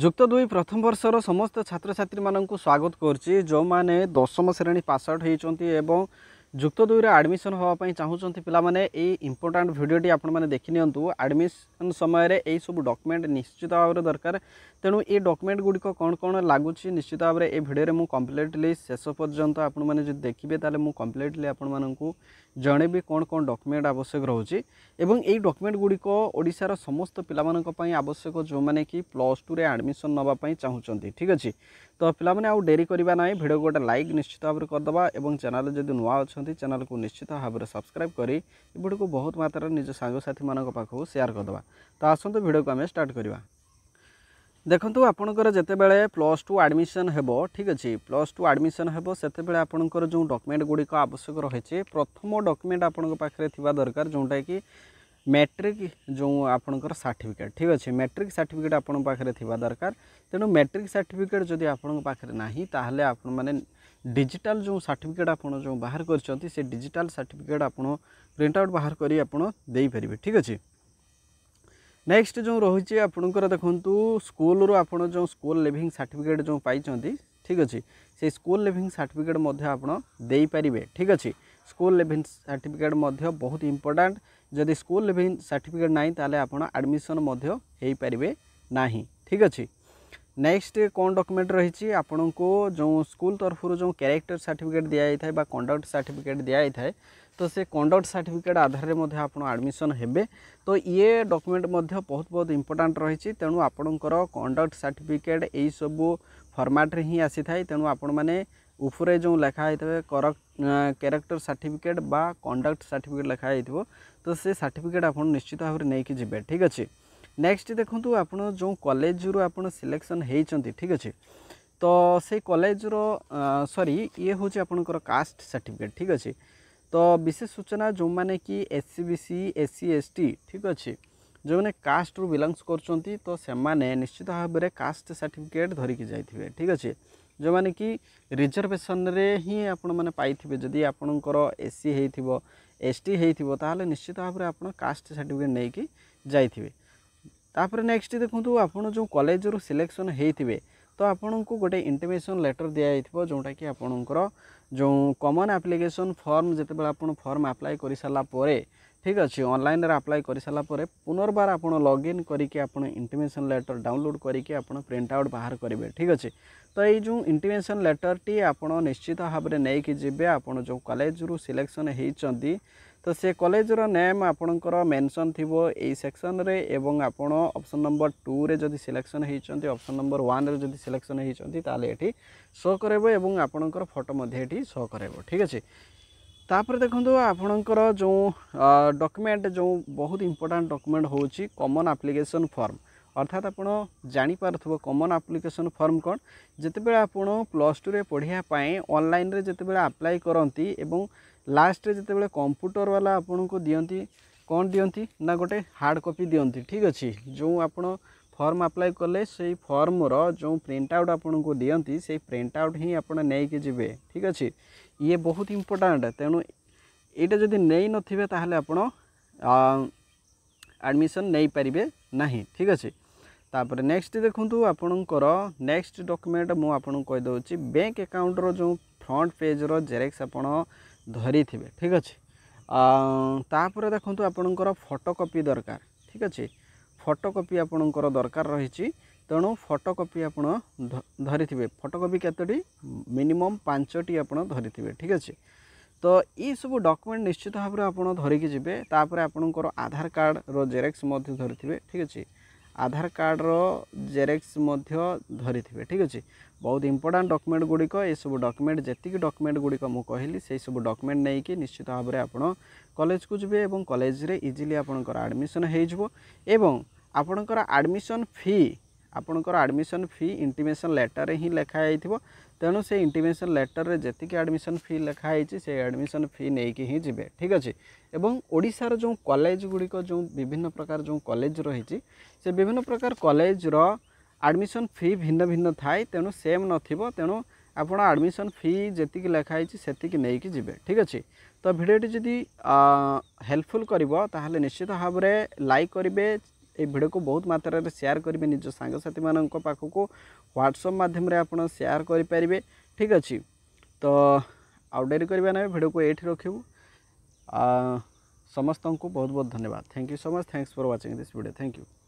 ଯୁକ୍ତ ଦୁଇ ପ୍ରଥମ ବର୍ଷର ସମସ୍ତ ଛାତ୍ରଛାତ୍ରୀମାନଙ୍କୁ ସ୍ୱାଗତ କରୁଛି ଯେଉଁମାନେ ଦଶମ ଶ୍ରେଣୀ ପାସ୍ ଆଉଟ୍ ହୋଇଛନ୍ତି ଏବଂ ଯୁକ୍ତ ଦୁଇରେ ଆଡ଼ମିସନ୍ ହେବା ପାଇଁ ଚାହୁଁଛନ୍ତି ପିଲାମାନେ ଏଇ ଇମ୍ପୋର୍ଟାଣ୍ଟ ଭିଡ଼ିଓଟି ଆପଣମାନେ ଦେଖିନିଅନ୍ତୁ ଆଡ଼ମିସନ୍ ସମୟରେ ଏହିସବୁ ଡକୁମେଣ୍ଟ ନିଶ୍ଚିତ ଭାବରେ ଦରକାର ତେଣୁ ଏ ଡକୁମେଣ୍ଟ ଗୁଡ଼ିକ କ'ଣ କ'ଣ ଲାଗୁଛି ନିଶ୍ଚିତ ଭାବରେ ଏ ଭିଡ଼ିଓରେ ମୁଁ କମ୍ପ୍ଲିଟଲି ଶେଷ ପର୍ଯ୍ୟନ୍ତ ଆପଣମାନେ ଯଦି ଦେଖିବେ ତାହେଲେ ମୁଁ କମ୍ପ୍ଲିଟଲି ଆପଣମାନଙ୍କୁ ଜଣେଇବି କ'ଣ କ'ଣ ଡକୁମେଣ୍ଟ ଆବଶ୍ୟକ ରହୁଛି ଏବଂ ଏହି ଡକୁମେଣ୍ଟ ଗୁଡ଼ିକ ଓଡ଼ିଶାର ସମସ୍ତ ପିଲାମାନଙ୍କ ପାଇଁ ଆବଶ୍ୟକ ଯେଉଁମାନେ କି ପ୍ଲସ୍ ଟୁରେ ଆଡ଼ମିସନ୍ ନେବା ପାଇଁ ଚାହୁଁଛନ୍ତି ଠିକ୍ ଅଛି ତ ପିଲାମାନେ ଆଉ ଡେରି କରିବା ନାହିଁ ଭିଡ଼ିଓକୁ ଗୋଟେ ଲାଇକ୍ ନିଶ୍ଚିତ ଭାବରେ କରିଦେବା ଏବଂ ଚ୍ୟାନେଲ୍ ଯଦି ନୂଆ ଅଛନ୍ତି चैनल को निश्चित भाव में सब्सक्राइब कर बहुत मात्र निज सांगी पाखक सेयार करदे तो आसत भिड को आम स्टार्ट देखो आपंकर प्लस टू आडमिशन हो ठीक अच्छे प्लस टू आडमिशन होते आपर जो डक्यूमेंट गुड़िक आवश्यक रही है प्रथम डक्यूमेंट आपखे दरकार जोटा कि मैट्रिक जो आपंकर सार्टिफिकेट ठीक अच्छे मैट्रिक सार्टिफिकेट दरकार तेणु मैट्रिक सार्टिफिकेट जदि आपखे ना तो आप ডিজিটাল যে সার্টিফিকেট আপনার যে বাহার করছেন সে ডিজিটাল সার্টিফিকেট আপনার প্রিন্ট আউট বাহার করে আপনার দিয়ে ঠিক আছে নেক্সট যে রয়েছে আপনার দেখুন স্কুলর আপনার যে স্কুল লিভিং সার্টিফিকেট যে পাই ঠিক আছে সেই স্কুল লিভিং সার্টিফিকেট আপনার দিয়ে ঠিক আছে স্কুল লিভিং সার্টিফিকেট বহুত ইম্পর্টাট যদি স্কুল লিভিং সার্টিফিকেট নাই তাহলে আপনার আডমিশন হয়ে পারে না ঠিক আছে नेक्स्ट कौन डक्यूमेंट रही आपण को जो स्कूल तरफ जो क्यारेक्टर सार्टिफिकेट दिखाई थाए कंडक्ट सार्टिफिकेट दिखाई थाए तो से कंडक्ट सार्टिफिकेट आधार में आप आडमिशन हे तो ये डॉक्यूमेंट मध्ये बहुत बहुत इंपोर्टाट रही तेणु आपण कंडक्ट सार्टिफिकेट यही सब फर्माट्रे हिं आसी थाए तेणु आपण मैंने उपरे जो लिखाई थे क्यारेक्टर सार्टिफिकेट बा कंडक्ट सार्टिफिकेट लिखा थो तो से सार्टिफिकेट आप निश्चित भाव नहीं जी ठीक अच्छे ନେକ୍ସଟ ଦେଖନ୍ତୁ ଆପଣ ଯେଉଁ କଲେଜରୁ ଆପଣ ସିଲେକ୍ସନ୍ ହେଇଛନ୍ତି ଠିକ୍ ଅଛି ତ ସେଇ କଲେଜର ସରି ଇଏ ହେଉଛି ଆପଣଙ୍କର କାଷ୍ଟ ସାର୍ଟିଫିକେଟ୍ ଠିକ୍ ଅଛି ତ ବିଶେଷ ସୂଚନା ଯେଉଁମାନେ କି S C B C S C S T ଠିକ୍ ଅଛି ଯେଉଁମାନେ କାଷ୍ଟରୁ ବିଲଙ୍ଗସ୍ କରୁଛନ୍ତି ତ ସେମାନେ ନିଶ୍ଚିତ ଭାବରେ କାଷ୍ଟ ସାର୍ଟିଫିକେଟ୍ ଧରିକି ଯାଇଥିବେ ଠିକ୍ ଅଛି ଯେଉଁମାନେ କି ରିଜର୍ଭେସନ୍ରେ ହିଁ ଆପଣମାନେ ପାଇଥିବେ ଯଦି ଆପଣଙ୍କର ଏସ୍ ସି ହେଇଥିବ ଏସ୍ ଟି ହେଇଥିବ ତାହେଲେ ନିଶ୍ଚିତ ଭାବରେ ଆପଣ କାଷ୍ଟ ସାର୍ଟିଫିକେଟ୍ ନେଇକି ଯାଇଥିବେ ତାପରେ ନେକ୍ସଟ ଦେଖନ୍ତୁ ଆପଣ ଯେଉଁ କଲେଜରୁ ସିଲେକ୍ସନ୍ ହେଇଥିବେ ତ ଆପଣଙ୍କୁ ଗୋଟେ ଇଣ୍ଟିମେସନ୍ ଲେଟର୍ ଦିଆଯାଇଥିବ ଯେଉଁଟାକି ଆପଣଙ୍କର ଯେଉଁ କମନ୍ ଆପ୍ଲିକେସନ୍ ଫର୍ମ ଯେତେବେଳେ ଆପଣ ଫର୍ମ ଆପ୍ଲାଏ କରିସାରିଲା ପରେ ଠିକ୍ ଅଛି ଅନଲାଇନ୍ରେ ଆପ୍ଲାଏ କରିସାରିଲା ପରେ ପୁନର୍ବାର ଆପଣ ଲଗ୍ଇନ୍ କରିକି ଆପଣ ଇଣ୍ଟିମେସନ୍ ଲେଟର୍ ଡାଉନଲୋଡ଼୍ କରିକି ଆପଣ ପ୍ରିଣ୍ଟ ଆଉଟ୍ ବାହାର କରିବେ ଠିକ୍ ଅଛି ତ ଏଇ ଯେଉଁ ଇଣ୍ଟିମେସନ୍ ଲେଟର୍ଟି ଆପଣ ନିଶ୍ଚିତ ଭାବରେ ନେଇକି ଯିବେ ଆପଣ ଯେଉଁ କଲେଜରୁ ସିଲେକ୍ସନ୍ ହେଇଛନ୍ତି ତ ସେ କଲେଜର ନେମ୍ ଆପଣଙ୍କର ମେନସନ୍ ଥିବ ଏଇ ସେକ୍ସନ୍ରେ ଏବଂ ଆପଣ ଅପସନ୍ ନମ୍ବର ଟୁରେ ଯଦି ସିଲେକ୍ସନ୍ ହୋଇଛନ୍ତି ଅପସନ୍ ନମ୍ବର ୱାନ୍ରେ ଯଦି ସିଲେକ୍ସନ୍ ହୋଇଛନ୍ତି ତାହେଲେ ଏଠି ସୋ କରାଇବ ଏବଂ ଆପଣଙ୍କର ଫଟୋ ମଧ୍ୟ ଏଠି ସୋ କରାଇବ ଠିକ୍ ଅଛି ତାପରେ ଦେଖନ୍ତୁ ଆପଣଙ୍କର ଯେଉଁ ଡକ୍ୟୁମେଣ୍ଟ ଯେଉଁ ବହୁତ ଇମ୍ପୋର୍ଟାଣ୍ଟ ଡକ୍ୟୁମେଣ୍ଟ ହେଉଛି କମନ୍ ଆପ୍ଲିକେସନ୍ ଫର୍ମ ଅର୍ଥାତ୍ ଆପଣ ଜାଣିପାରୁଥିବ କମନ୍ ଆପ୍ଲିକେସନ୍ ଫର୍ମ କ'ଣ ଯେତେବେଳେ ଆପଣ ପ୍ଲସ୍ ଟୁରେ ପଢ଼ିବା ପାଇଁ ଅନଲାଇନ୍ରେ ଯେତେବେଳେ ଆପ୍ଲାଏ କରନ୍ତି ଏବଂ ଲାଷ୍ଟରେ ଯେତେବେଳେ କମ୍ପ୍ୟୁଟରବାଲା ଆପଣଙ୍କୁ ଦିଅନ୍ତି କ'ଣ ଦିଅନ୍ତି ନା ଗୋଟେ ହାର୍ଡ଼ କପି ଦିଅନ୍ତି ଠିକ୍ ଅଛି ଯେଉଁ ଆପଣ ଫର୍ମ ଆପ୍ଲାଏ କଲେ ସେଇ ଫର୍ମର ଯେଉଁ ପ୍ରିଣ୍ଟ ଆଉଟ୍ ଆପଣଙ୍କୁ ଦିଅନ୍ତି ସେଇ ପ୍ରିଣ୍ଟ ଆଉଟ୍ ହିଁ ଆପଣ ନେଇକି ଯିବେ ଠିକ୍ ଅଛି ଇଏ ବହୁତ ଇମ୍ପୋର୍ଟାଣ୍ଟ ତେଣୁ ଏଇଟା ଯଦି ନେଇନଥିବେ ତାହେଲେ ଆପଣ ଆଡ଼ମିସନ୍ ନେଇପାରିବେ ନାହିଁ ଠିକ୍ ଅଛି ତାପରେ ନେକ୍ସଟ ଦେଖନ୍ତୁ ଆପଣଙ୍କର ନେକ୍ସଟ ଡକ୍ୟୁମେଣ୍ଟ ମୁଁ ଆପଣଙ୍କୁ କହିଦେଉଛି ବ୍ୟାଙ୍କ ଆକାଉଣ୍ଟର ଯେଉଁ ଫ୍ରଣ୍ଟ ପେଜ୍ର ଜେରେକ୍ସ ଆପଣ ধরিথিবে ঠিক আছে তাপরে দেখন্তু আপনার ফটোকপি দরকার ঠিক আছে ফটোকপি আপনার দরকার রয়েছে তেণু ফটোকপি আপনার ধরিথিবে ফটোকপি কতটি মিনিমম পাঁচটি আপনার ধরিথিবে ঠিক আছে তো এইসব ডকুমেন্ট নিশ্চিত ভাবে আপনার ধরিকি যাবে তাপরে আপনার আধার কার্ডর জেরক্স ধরিথিবে ঠিক আছে আধার কার্ডর জেরেক্স মধ্য ধরিথিবে ঠিক আছে ବହୁତ ଇମ୍ପୋର୍ଟାଣ୍ଟ ଡକ୍ୟୁମେଣ୍ଟ ଗୁଡ଼ିକ ଏସବୁ ଡକ୍ୟୁମେଣ୍ଟ ଯେତିକି ଡକ୍ୟୁମେଣ୍ଟ ଗୁଡ଼ିକ ମୁଁ କହିଲି ସେହିସବୁ ଡକ୍ୟୁମେଣ୍ଟ ନେଇକି ନିଶ୍ଚିତ ଭାବରେ ଆପଣ କଲେଜକୁ ଯିବେ ଏବଂ କଲେଜରେ ଇଜିଲି ଆପଣଙ୍କର ଆଡ଼ମିସନ୍ ହୋଇଯିବ ଏବଂ ଆପଣଙ୍କର ଆଡ଼ମିସନ୍ ଫି ଆପଣଙ୍କର ଆଡ଼ମିସନ୍ ଫି ଇଣ୍ଟିମେସନ୍ ଲେଟର୍ରେ ହିଁ ଲେଖା ହେଇଥିବ ତେଣୁ ସେ ଇଣ୍ଟିମେସନ୍ ଲେଟର୍ରେ ଯେତିକି ଆଡ଼ମିସନ୍ ଫି ଲେଖା ହେଇଛି ସେ ଆଡ଼ମିସନ୍ ଫି ନେଇକି ହିଁ ଯିବେ ଠିକ୍ ଅଛି ଏବଂ ଓଡ଼ିଶାର ଯେଉଁ କଲେଜଗୁଡ଼ିକ ଯେଉଁ ବିଭିନ୍ନ ପ୍ରକାର ଯେଉଁ କଲେଜ ରହିଛି ସେ ବିଭିନ୍ନ ପ୍ରକାର କଲେଜର ଆଡ଼ମିସନ୍ ଫି ଭିନ୍ନ ଭିନ୍ନ ଥାଏ ତେଣୁ ସେମ୍ ନଥିବ ତେଣୁ ଆପଣ ଆଡ଼ମିସନ୍ ଫି ଯେତିକି ଲେଖା ହେଇଛି ସେତିକି ନେଇକି ଯିବେ ଠିକ୍ ଅଛି ତ ଭିଡ଼ିଓଟି ଯଦି ହେଲ୍ପଫୁଲ୍ କରିବ ତାହେଲେ ନିଶ୍ଚିତ ଭାବରେ ଲାଇକ୍ କରିବେ ये भिड को बहुत मात्र सेयार शेयर करेंगे निज सांगसाथी पाख को ह्वाट्सअप मध्यम आपड़ करें ठीक अच्छे तो आउ डेरी करवा ना भिड को ये रखू समस्त को बहुत बहुत धन्यवाद thank you so much thanks for watching this video thank you